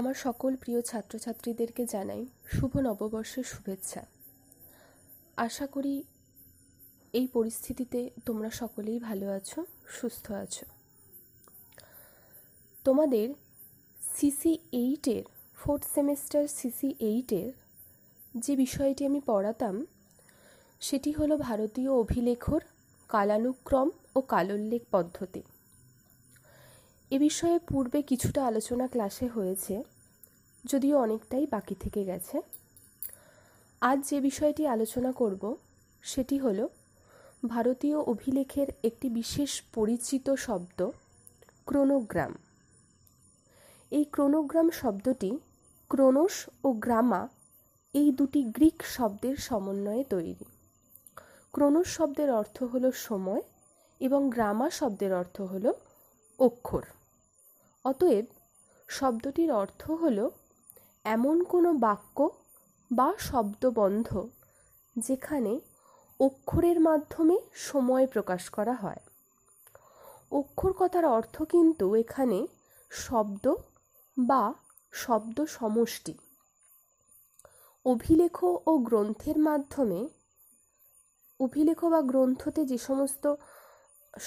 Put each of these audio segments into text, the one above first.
আমার সকল প্রিয় ছাত্রছাত্রীদেরকে জানাই শুভ নববর্ষের শুভেচ্ছা আশা করি এই পরিস্থিতিতে তোমরা সকলেই ভালো আছো সুস্থ আছো তোমাদের সিসি এইটের ফোর্থ সেমেস্টার সিসি এইটের যে বিষয়টি আমি পড়াতাম সেটি হলো ভারতীয় অভিলেখর কালানুক্রম ও কালোল্লেখ পদ্ধতি এ বিষয়ে পূর্বে কিছুটা আলোচনা ক্লাসে হয়েছে যদিও অনেকটাই বাকি থেকে গেছে আজ যে বিষয়টি আলোচনা করব সেটি হল ভারতীয় অভিলেখের একটি বিশেষ পরিচিত শব্দ ক্রোনোগ্রাম এই ক্রোনোগ্রাম শব্দটি ক্রোনোস ও গ্রামা এই দুটি গ্রিক শব্দের সমন্বয়ে তৈরি ক্রোনোস শব্দের অর্থ হল সময় এবং গ্রামা শব্দের অর্থ হল অক্ষর অতএব শব্দটির অর্থ হল এমন কোনো বাক্য বা শব্দবন্ধ যেখানে অক্ষরের মাধ্যমে সময় প্রকাশ করা হয় অক্ষর কথার অর্থ কিন্তু এখানে শব্দ বা শব্দ সমষ্টি অভিলেখ ও গ্রন্থের মাধ্যমে অভিলেখ বা গ্রন্থতে যে সমস্ত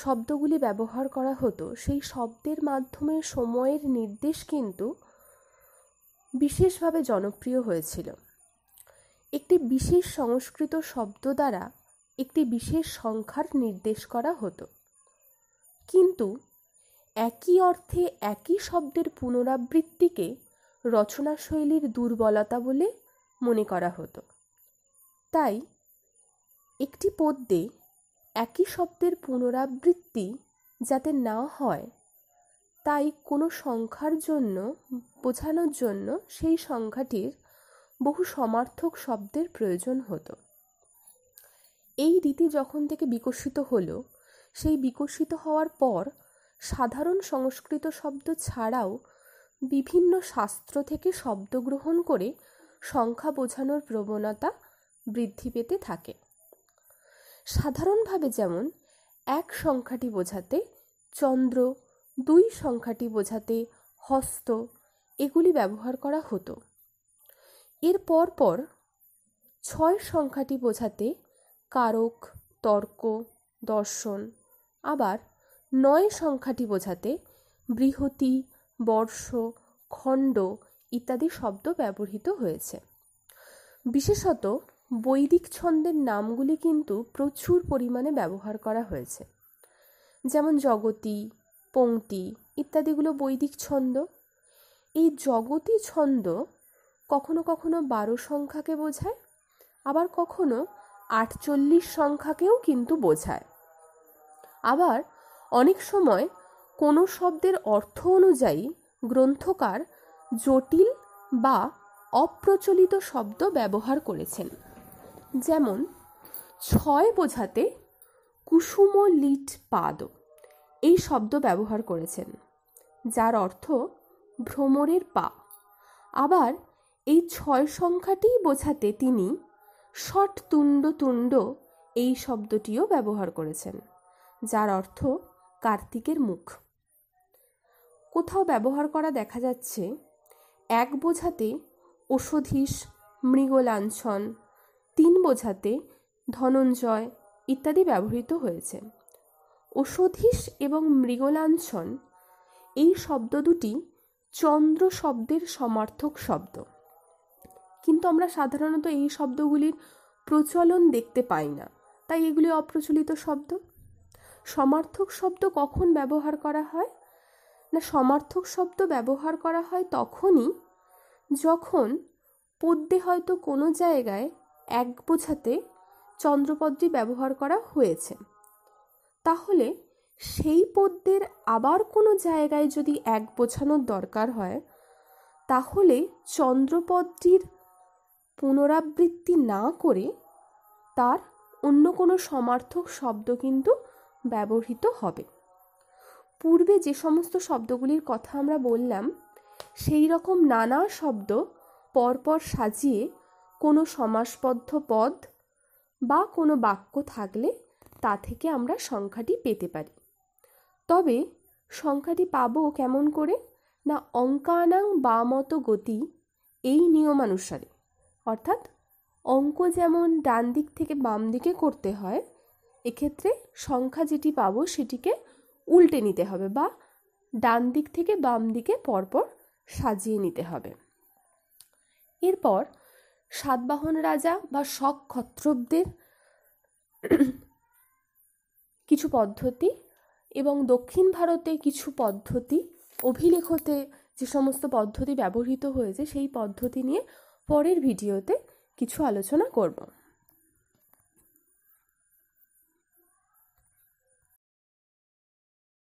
শব্দগুলি ব্যবহার করা হতো সেই শব্দের মাধ্যমে সময়ের নির্দেশ কিন্তু বিশেষভাবে জনপ্রিয় হয়েছিল একটি বিশেষ সংস্কৃত শব্দ দ্বারা একটি বিশেষ সংখ্যার নির্দেশ করা হতো কিন্তু একই অর্থে একই শব্দের পুনরাবৃত্তিকে রচনাশৈলীর দুর্বলতা বলে মনে করা হতো তাই একটি পদ্যে একই শব্দের পুনরাবৃত্তি যাতে না হয় তাই কোনো সংখ্যার জন্য বোঝানোর জন্য সেই সংখ্যাটির বহু সমার্থক শব্দের প্রয়োজন হতো এই রীতি যখন থেকে বিকশিত হলো সেই বিকশিত হওয়ার পর সাধারণ সংস্কৃত শব্দ ছাড়াও বিভিন্ন শাস্ত্র থেকে শব্দ গ্রহণ করে সংখ্যা বোঝানোর প্রবণতা বৃদ্ধি পেতে থাকে সাধারণভাবে যেমন এক সংখ্যাটি বোঝাতে চন্দ্র দুই সংখ্যাটি বোঝাতে হস্ত এগুলি ব্যবহার করা হতো এর পর ছয় সংখ্যাটি বোঝাতে কারক তর্ক দর্শন আবার নয় সংখ্যাটি বোঝাতে বৃহতি বর্ষ খণ্ড ইত্যাদি শব্দ ব্যবহৃত হয়েছে বিশেষত বৈদিক ছন্দের নামগুলি কিন্তু প্রচুর পরিমাণে ব্যবহার করা হয়েছে যেমন জগতি পংক্তি ইত্যাদিগুলো বৈদিক ছন্দ এই জগতি ছন্দ কখনো কখনো বারো সংখ্যাকে বোঝায় আবার কখনো আটচল্লিশ সংখ্যাকেও কিন্তু বোঝায় আবার অনেক সময় কোনো শব্দের অর্থ অনুযায়ী গ্রন্থকার জটিল বা অপ্রচলিত শব্দ ব্যবহার করেছেন যেমন ছয় বোঝাতে কুসুম লিট পাদ এই শব্দ ব্যবহার করেছেন যার অর্থ ভ্রমরের পা আবার এই ছয় সংখ্যাটি বোঝাতে তিনি ষট তুণ্ড তুণ্ড এই শব্দটিও ব্যবহার করেছেন যার অর্থ কার্তিকের মুখ কোথাও ব্যবহার করা দেখা যাচ্ছে এক বোঝাতে ওষধীশ মৃগলাঞ্ছন তিন বোঝাতে ধনঞ্জয় ইত্যাদি ব্যবহৃত হয়েছে ওষধীশ এবং মৃগলাঞ্ছন এই শব্দ দুটি চন্দ্র শব্দের সমার্থক শব্দ কিন্তু আমরা সাধারণত এই শব্দগুলির প্রচলন দেখতে পাই না তাই এগুলি অপ্রচলিত শব্দ সমার্থক শব্দ কখন ব্যবহার করা হয় না সমার্থক শব্দ ব্যবহার করা হয় তখনই যখন পদ্যে হয়তো কোনো জায়গায় এক বোঝাতে চন্দ্রপদটি ব্যবহার করা হয়েছে তাহলে সেই পদ্যের আবার কোনো জায়গায় যদি এক বোঝানোর দরকার হয় তাহলে চন্দ্রপদটির পুনরাবৃত্তি না করে তার অন্য কোনো সমার্থক শব্দ কিন্তু ব্যবহৃত হবে পূর্বে যে সমস্ত শব্দগুলির কথা আমরা বললাম সেই রকম নানা শব্দ পরপর সাজিয়ে কোনো সমাসবদ্ধ পদ বা কোনো বাক্য থাকলে তা থেকে আমরা সংখ্যাটি পেতে পারি তবে সংখ্যাটি পাবো কেমন করে না অঙ্কানাং বা মতো গতি এই নিয়মানুসারে অর্থাৎ অঙ্ক যেমন ডান দিক থেকে বাম দিকে করতে হয় এক্ষেত্রে সংখ্যা যেটি পাবো সেটিকে উল্টে নিতে হবে বা ডান দিক থেকে বাম দিকে পরপর সাজিয়ে নিতে হবে এরপর সাতবাহন রাজা বা শক ক্ষত্রপদের কিছু পদ্ধতি এবং দক্ষিণ ভারতে কিছু পদ্ধতি অভিলেখতে যে সমস্ত পদ্ধতি ব্যবহৃত হয়েছে সেই পদ্ধতি নিয়ে পরের ভিডিওতে কিছু আলোচনা করব